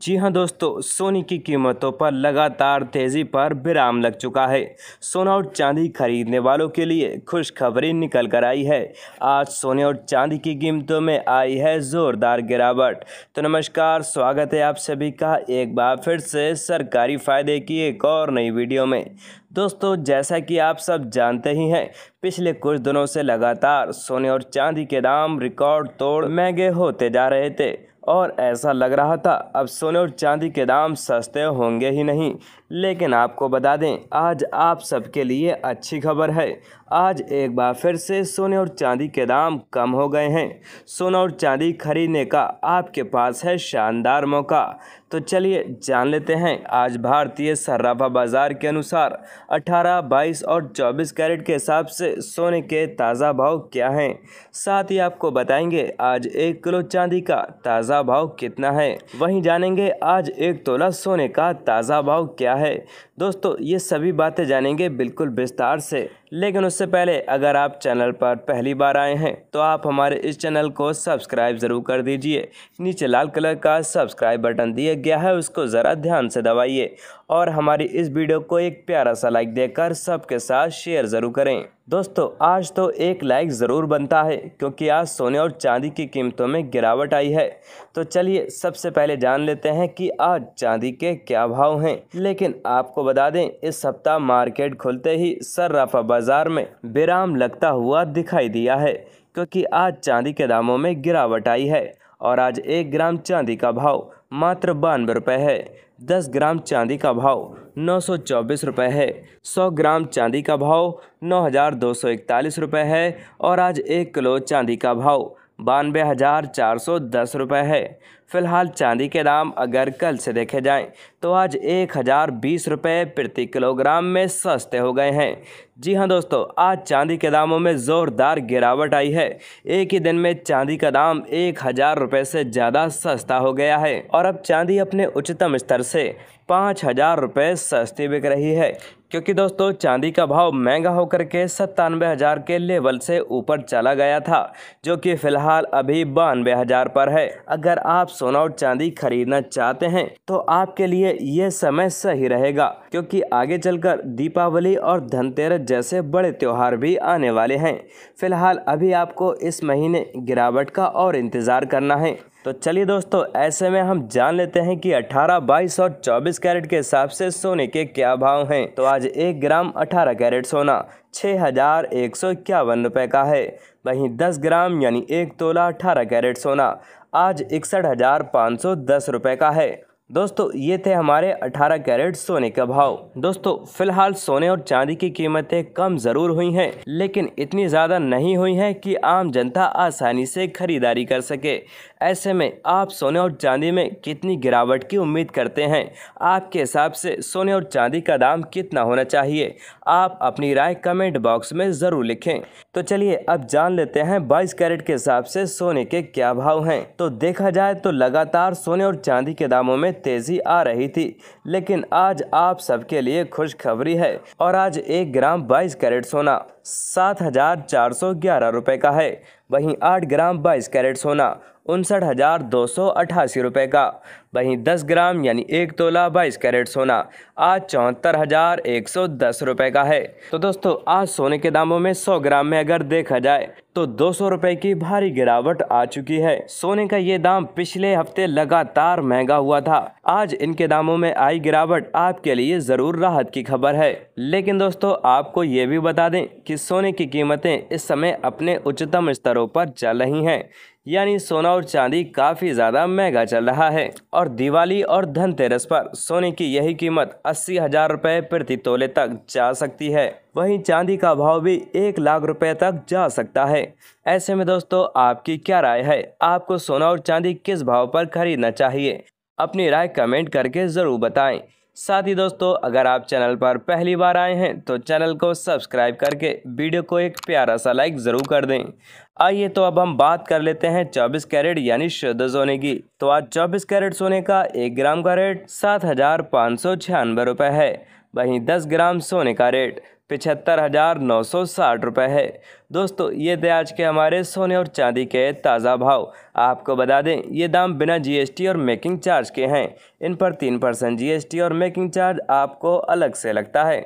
जी हाँ दोस्तों सोने की कीमतों पर लगातार तेज़ी पर विराम लग चुका है सोना और चांदी खरीदने वालों के लिए खुशखबरी निकल कर आई है आज सोने और चांदी की कीमतों में आई है ज़ोरदार गिरावट तो नमस्कार स्वागत है आप सभी का एक बार फिर से सरकारी फ़ायदे की एक और नई वीडियो में दोस्तों जैसा कि आप सब जानते ही हैं पिछले कुछ दिनों से लगातार सोने और चांदी के दाम रिकॉर्ड तोड़ महंगे होते जा रहे थे और ऐसा लग रहा था अब सोने और चांदी के दाम सस्ते होंगे ही नहीं लेकिन आपको बता दें आज आप सबके लिए अच्छी खबर है आज एक बार फिर से सोने और चांदी के दाम कम हो गए हैं सोना और चांदी खरीदने का आपके पास है शानदार मौका तो चलिए जान लेते हैं आज भारतीय सर्राफा बाज़ार के अनुसार 18, 22 और 24 कैरेट के हिसाब से सोने के ताज़ा भाव क्या हैं साथ ही आपको बताएंगे आज एक किलो चांदी का ताज़ा भाव कितना है वहीं जानेंगे आज एक तोला सोने का ताज़ा भाव क्या है दोस्तों ये सभी बातें जानेंगे बिल्कुल विस्तार से लेकिन उससे पहले अगर आप चैनल पर पहली बार आए हैं तो आप हमारे इस चैनल को सब्सक्राइब ज़रूर कर दीजिए नीचे लाल कलर का सब्सक्राइब बटन दिया गया है उसको ज़रा ध्यान से दबाइए और हमारी इस वीडियो को एक प्यारा सा लाइक देकर सबके साथ शेयर ज़रूर करें दोस्तों आज तो एक लाइक ज़रूर बनता है क्योंकि आज सोने और चांदी की कीमतों में गिरावट आई है तो चलिए सबसे पहले जान लेते हैं कि आज चांदी के क्या भाव हैं लेकिन आपको बता दें इस सप्ताह मार्केट खुलते ही सर्राफा बाज़ार में विराम लगता हुआ दिखाई दिया है क्योंकि आज चांदी के दामों में गिरावट आई है और आज एक ग्राम चांदी का भाव मात्र बानवे रुपये है दस ग्राम चांदी का भाव नौ सौ चौबीस रुपये है सौ ग्राम चांदी का भाव नौ हज़ार दो सौ इकतालीस रुपये है और आज एक किलो चांदी का भाव बानवे हज़ार चार सौ दस रुपये है फिलहाल चांदी के दाम अगर कल से देखे जाएं तो आज एक हज़ार बीस रुपये प्रति किलोग्राम में सस्ते हो गए हैं जी हाँ दोस्तों आज चांदी के दामों में ज़ोरदार गिरावट आई है एक ही दिन में चांदी का दाम एक हज़ार रुपये से ज़्यादा सस्ता हो गया है और अब चांदी अपने उच्चतम स्तर से पाँच हज़ार रुपये सस्ती बिक रही है क्योंकि दोस्तों चांदी का भाव महंगा होकर के सत्तानवे हज़ार के लेवल से ऊपर चला गया था जो कि फिलहाल अभी बानवे हज़ार पर है अगर आप सोना और चांदी खरीदना चाहते हैं तो आपके लिए यह समय सही रहेगा क्योंकि आगे चलकर दीपावली और धनतेरस जैसे बड़े त्यौहार भी आने वाले हैं फिलहाल अभी आपको इस महीने गिरावट का और इंतज़ार करना है तो चलिए दोस्तों ऐसे में हम जान लेते हैं कि 18, 22 और 24 कैरेट के हिसाब से सोने के क्या भाव हैं तो आज एक ग्राम 18 कैरेट सोना छः हजार एक सौ इक्यावन रुपये का है वहीं 10 ग्राम यानी एक तोला 18 कैरेट सोना आज इकसठ हज़ार पाँच सौ दस रुपये का है दोस्तों ये थे हमारे 18 कैरेट सोने का भाव दोस्तों फिलहाल सोने और चांदी की कीमतें कम ज़रूर हुई हैं लेकिन इतनी ज़्यादा नहीं हुई हैं कि आम जनता आसानी से खरीदारी कर सके ऐसे में आप सोने और चांदी में कितनी गिरावट की उम्मीद करते हैं आपके हिसाब से सोने और चांदी का दाम कितना होना चाहिए आप अपनी राय कमेंट बॉक्स में ज़रूर लिखें तो चलिए अब जान लेते हैं बाईस कैरेट के हिसाब से सोने के क्या भाव हैं तो देखा जाए तो लगातार सोने और चांदी के दामों में तेजी आ रही थी लेकिन आज आप सबके लिए खुशखबरी है और आज एक ग्राम बाईस कैरेट सोना सात हज़ार चार सौ ग्यारह रुपये का है वहीं आठ ग्राम बाईस कैरेट सोना उनसठ हज़ार दो सौ अठासी रुपये का वहीं दस ग्राम यानी एक तोला बाईस कैरेट सोना आज चौहत्तर हज़ार एक सौ दस रुपये का है तो दोस्तों आज सोने के दामों में सौ ग्राम में अगर देखा जाए तो दो सौ की भारी गिरावट आ चुकी है सोने का ये दाम पिछले हफ्ते लगातार महंगा हुआ था आज इनके दामों में आई गिरावट आपके लिए ज़रूर राहत की खबर है लेकिन दोस्तों आपको ये भी बता दें कि सोने की कीमतें इस समय अपने उच्चतम स्तरों पर चल रही हैं यानी सोना और चांदी काफ़ी ज़्यादा महंगा चल रहा है और दिवाली और धनतेरस पर सोने की यही कीमत अस्सी हजार रुपये प्रति तोले तक जा सकती है वहीं चांदी का भाव भी एक लाख रुपए तक जा सकता है ऐसे में दोस्तों आपकी क्या राय है आपको सोना और चांदी किस भाव पर खरीदना चाहिए अपनी राय कमेंट करके ज़रूर बताएँ साथ ही दोस्तों अगर आप चैनल पर पहली बार आए हैं तो चैनल को सब्सक्राइब करके वीडियो को एक प्यारा सा लाइक ज़रूर कर दें आइए तो अब हम बात कर लेते हैं 24 कैरेट यानी शुद्ध सोने की तो आज 24 कैरेट सोने का एक ग्राम का रेट सात हज़ार पाँच सौ छियानवे रुपये है वहीं 10 ग्राम सोने का रेट पिछहत्तर हज़ार नौ सौ साठ रुपये है दोस्तों ये थे आज के हमारे सोने और चांदी के ताज़ा भाव आपको बता दें ये दाम बिना जीएसटी और मेकिंग चार्ज के हैं इन पर तीन परसेंट जी और मेकिंग चार्ज आपको अलग से लगता है